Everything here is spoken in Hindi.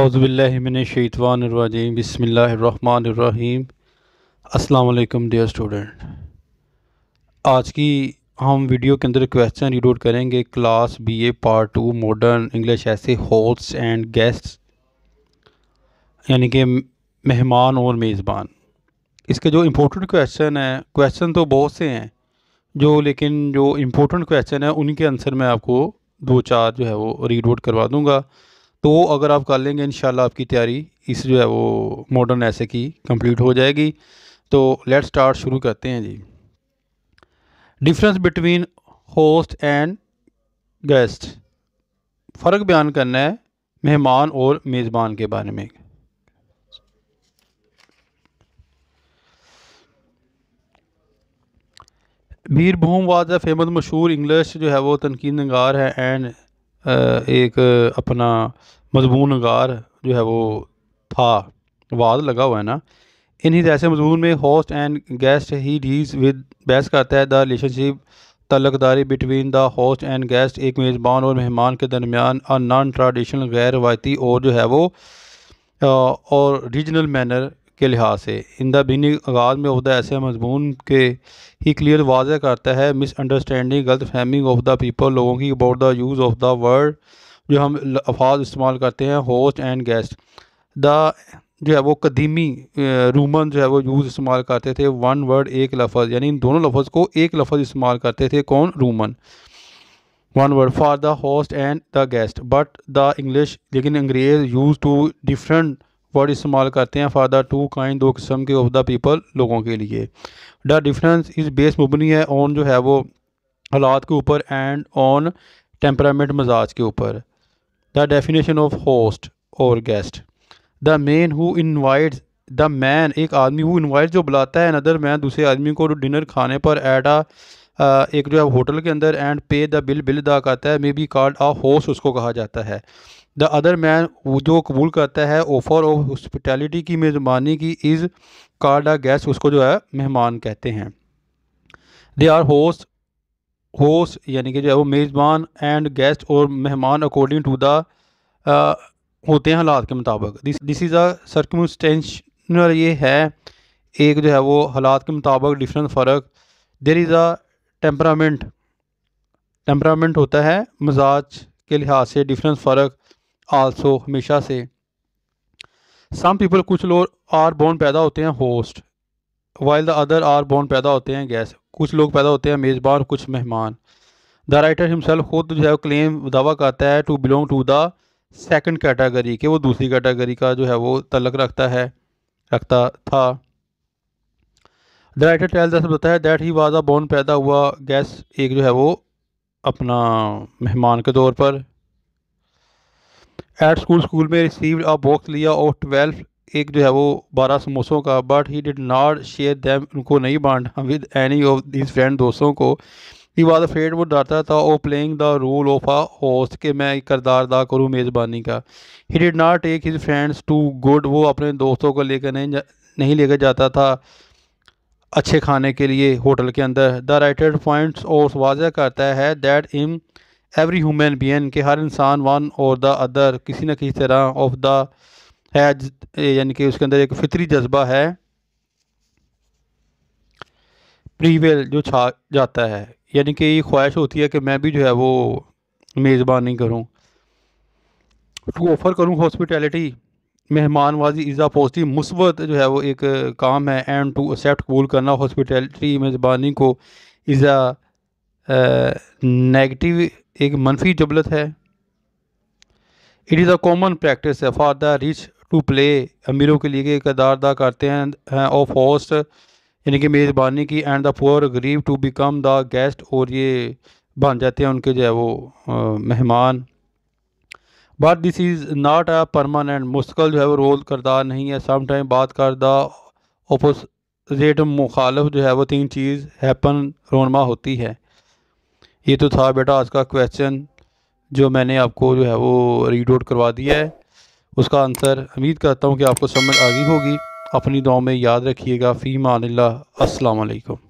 अज़बिल्लिमिनशवानरवाजीम बसमीम अल्लाम डियर स्टूडेंट आज की हम वीडियो के अंदर क्वेश्चन रीड आउट करेंगे class B A part two modern English ऐसे होस्ट एंड गेस्ट्स यानी कि मेहमान और मेज़बान इसके जो इम्पोर्टेंट क्वेश्चन हैं क्वेश्चन तो बहुत से हैं जो लेकिन जो इम्पोर्टेंट क्वेश्चन है उनके आंसर मैं आपको दो चार जो है वो रीड आउट करवा दूँगा तो अगर आप कर लेंगे इन आपकी तैयारी इस जो है वो मॉडर्न ऐसे की कंप्लीट हो जाएगी तो लेट स्टार्ट शुरू करते हैं जी difference between host and guest फ़र्क बयान करना है मेहमान और मेज़बान के बारे में बीरभूम भूम वाज फेमस मशहूर इंग्लिश जो है वो तनकीद नगार है एंड एक अपना मज़मून नगार जो है वो था वाद लगा हुआ है ना इन्हीं जैसे मजमून में host and guest he deals with बहस करता है द रिलेशनशिप तलकदारी between the host and guest एक मेज़बान और मेहमान के दरमियान और नॉन ट्रेडिशनल गैर रवायती और जो है वो और रीजनल मैनर के लिहाज से इंदा बिनी आगाज़ में उहदा ऐसे मजमून के ही क्लियर वाजह करता है मिस अंडरस्टैंडिंग गलत फहमिंग ऑफ द पीपल लोगों की about the use of the word जो हम अफाज इस्तेमाल करते हैं होस्ट एंड गेस्ट द जो है वो कदीमी रूमन जो है वो यूज़ इस्तेमाल करते थे वन वर्ड एक लफज यानी इन दोनों लफज को एक लफज इस्तेमाल करते थे कौन Roman one word for the host and the guest but the English लेकिन अंग्रेज़ यूज़ टू डिफरेंट वर्ड इस्तेमाल करते हैं फॉर द टू काइंड दो किस्म के ऑफ द पीपल लोगों के लिए द डिफरेंस इज बेस मुबनी है ऑन जो है वो हालात के ऊपर एंड ऑन टेम्परामेंट मजाज के ऊपर द डेफिनेशन ऑफ होस्ट और guest the man who invite the man एक आदमी हु इनवाइट जो बुलाता है अनदर मैन दूसरे आदमी को डिनर खाने पर एट आ एक जो है होटल के अंदर एंड पे द बिल बिल अदा करता है may be called a host उसको कहा जाता है द अदर मैन जो कबूल करता है ऑफ़र ऑफ हॉस्पिटलिटी की मेज़बानी की इज़ कार्ड अ गेस्ट उसको जो है मेहमान कहते हैं दे आर होस्ट होस्ट यानी कि जो है वो मेज़बान एंड गेस्ट और मेहमान अकॉर्डिंग टू द होते हैं हालात के मुताबिक दिस इज़ अ सर्कमस्टेंशनल ये है एक जो है वो हालात के मुताबिक डिफरेंट फ़र्क there is a temperament temperament होता है मजाज के लिहाज से डिफरेंस फ़र्क आल्सो हमेशा से सम पीपल कुछ लोग आर बोर्न पैदा होते हैं host while the other are born पैदा होते हैं गैस कुछ लोग पैदा होते हैं मेज़बान और कुछ मेहमान द राइटर हिमसेल्फ खुद जो है क्लेम दावा करता है to belong to the second category के वो दूसरी कैटेगरी का जो है वो तलक रखता है रखता था द राइटर टेल दस बताया दैट ही वाज अ पैदा हुआ गैस एक जो है वो अपना मेहमान के तौर पर एट स्कूल स्कूल में रिसीव अ बॉक्स लिया और ट्वेल्व एक जो है वो बारह समोसों का but he did not share them उनको नहीं बांटा with any of this friend दोस्तों को ये वाज फेड वो डरता था और playing the role of a host के मैं करदार अदा करूँ मेज़बानी का he did not take his friends to good वो अपने दोस्तों को लेकर नहीं जा नहीं लेकर जाता था अच्छे खाने के लिए होटल के अंदर द राइटर पॉइंट्स और वाजह करता है दैट इम एवरी ह्यूमन बीन के हर इंसान वन और द अदर किसी न किसी तरह ऑफ द है यानी कि उसके अंदर एक फितरी जज्बा है प्रीवेल जो छा जाता है यानी कि ये ख्वाहिश होती है कि मैं भी जो है वो मेज़बानी करूँ टू ऑफ़र करूँ हॉस्पिटैलिटी मेहमान वाजी इज़ा पॉजिटिव मुस्बत जो है वो एक काम है एंड टू एक्सेप्ट कबूल करना हॉस्पिटैलिटी मेज़बानी को इज़ा नेगेटिव एक मनफी जबलत है it is a common practice for the rich to play अमीरों के लिए किरदार अदा करते हैं ऑफ होस्ट यानी कि मेज़बानी की एंड द पुअर गरीब टू बिकम द गेस्ट और ये बन जाते हैं उनके जो है वो मेहमान but this is not a permanent मुस्तकिल जो है वो रोल करदार नहीं है सम टाइम बात करदा अपोजिट मुखालफ जो है वो तीन चीज़ हैपन रोनमा होती है ये तो था बेटा आज का क्वेश्चन जो मैंने आपको जो है वो रीड आउट करवा दिया है उसका आंसर उम्मीद करता हूँ कि आपको समझ आ गई होगी अपनी दुआ में याद रखिएगा फ़ी मानिल्ला अस्सलाम